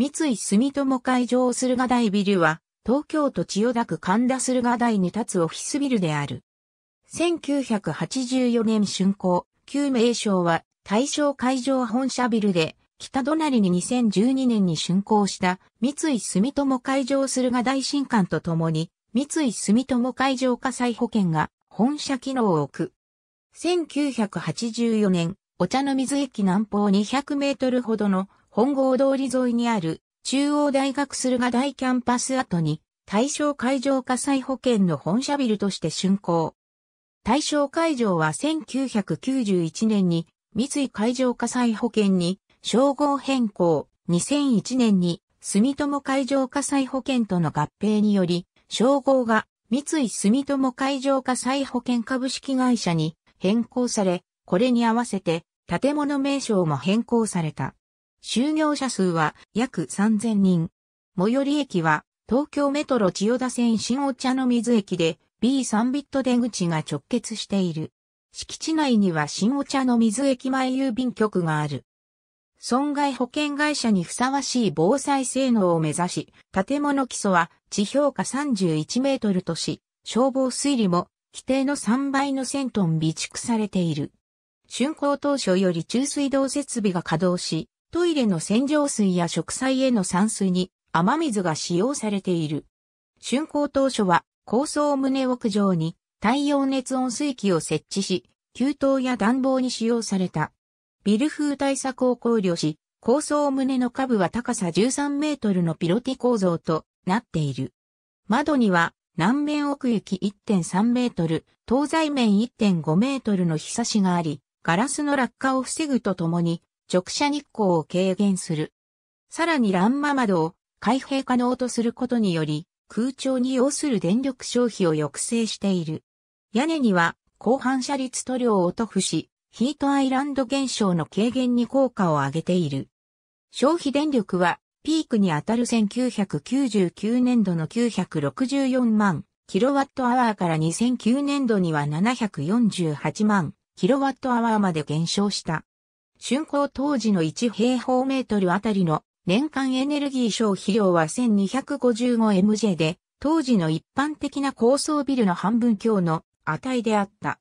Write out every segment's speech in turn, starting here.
三井住友海上駿河台ビルは、東京都千代田区神田駿河台に立つオフィスビルである。1984年竣工、旧名称は大正海上本社ビルで、北隣に2012年に竣工した三井住友海上駿河台新館とともに、三井住友海上火災保険が本社機能を置く。1984年、お茶の水駅南方200メートルほどの本郷通り沿いにある中央大学駿河台キャンパス跡に対象海上火災保険の本社ビルとして竣工。対象会場は1991年に三井海上火災保険に称号変更、2001年に住友海上火災保険との合併により、称号が三井住友海上火災保険株式会社に変更され、これに合わせて建物名称も変更された。就業者数は約3000人。最寄り駅は東京メトロ千代田線新お茶の水駅で B3 ビット出口が直結している。敷地内には新お茶の水駅前郵便局がある。損害保険会社にふさわしい防災性能を目指し、建物基礎は地表下31メートルとし、消防水利も規定の3倍の1000トン備蓄されている。竣工当初より中水道設備が稼働し、トイレの洗浄水や植栽への散水に雨水が使用されている。竣工当初は高層棟屋上に太陽熱温水器を設置し、給湯や暖房に使用された。ビル風対策を考慮し、高層棟の下部は高さ13メートルのピロティ構造となっている。窓には南面奥行き1.3メートル、東西面1.5メートルの日差しがあり、ガラスの落下を防ぐとともに、直射日光を軽減する。さらに欄間窓を開閉可能とすることにより、空調に要する電力消費を抑制している。屋根には、高反射率塗料を塗布し、ヒートアイランド現象の軽減に効果を上げている。消費電力は、ピークにあたる1999年度の964万キロワットアワーから2009年度には748万キロワットアワーまで減少した。竣工当時の1平方メートルあたりの年間エネルギー消費量は 1255MJ で、当時の一般的な高層ビルの半分強の値であった。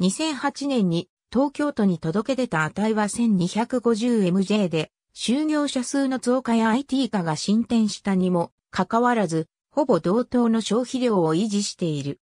2008年に東京都に届け出た値は 1250MJ で、就業者数の増加や IT 化が進展したにもかかわらず、ほぼ同等の消費量を維持している。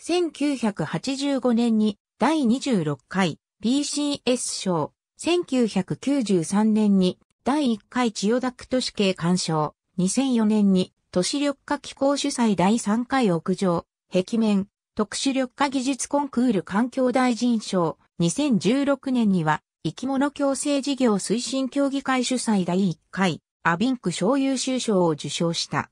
1985年に第26回 PCS 賞1993年に第1回千代田区都市計鑑賞、2004年に都市緑化機構主催第3回屋上、壁面、特殊緑化技術コンクール環境大臣賞、2016年には生き物共生事業推進協議会主催第1回、アビンク賞優秀賞を受賞した。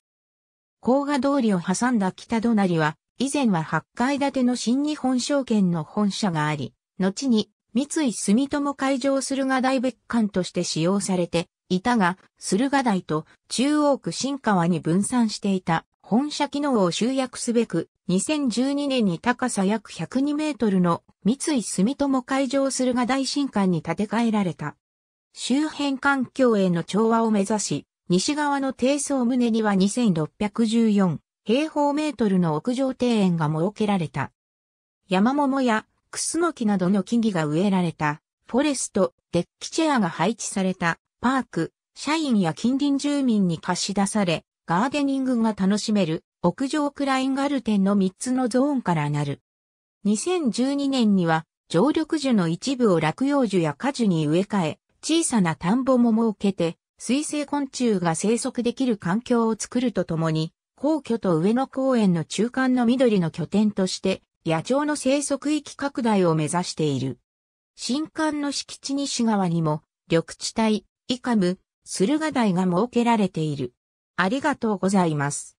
甲賀通りを挟んだ北隣は、以前は8階建ての新日本証券の本社があり、後に三井住友海上駿河台別館として使用されていたが、駿河台と中央区新川に分散していた本社機能を集約すべく、2012年に高さ約102メートルの三井住友海上駿河台新館に建て替えられた。周辺環境への調和を目指し、西側の低層棟には2614平方メートルの屋上庭園が設けられた。山桃やクスノキなどの木々が植えられた、フォレスト、デッキチェアが配置された、パーク、社員や近隣住民に貸し出され、ガーデニングが楽しめる、屋上クラインガルテンの3つのゾーンからなる。2012年には、常緑樹の一部を落葉樹や果樹に植え替え、小さな田んぼも設けて、水生昆虫が生息できる環境を作るとともに、皇居と上野公園の中間の緑の拠点として、野鳥の生息域拡大を目指している。新館の敷地西側にも、緑地帯、イカム、駿河台が設けられている。ありがとうございます。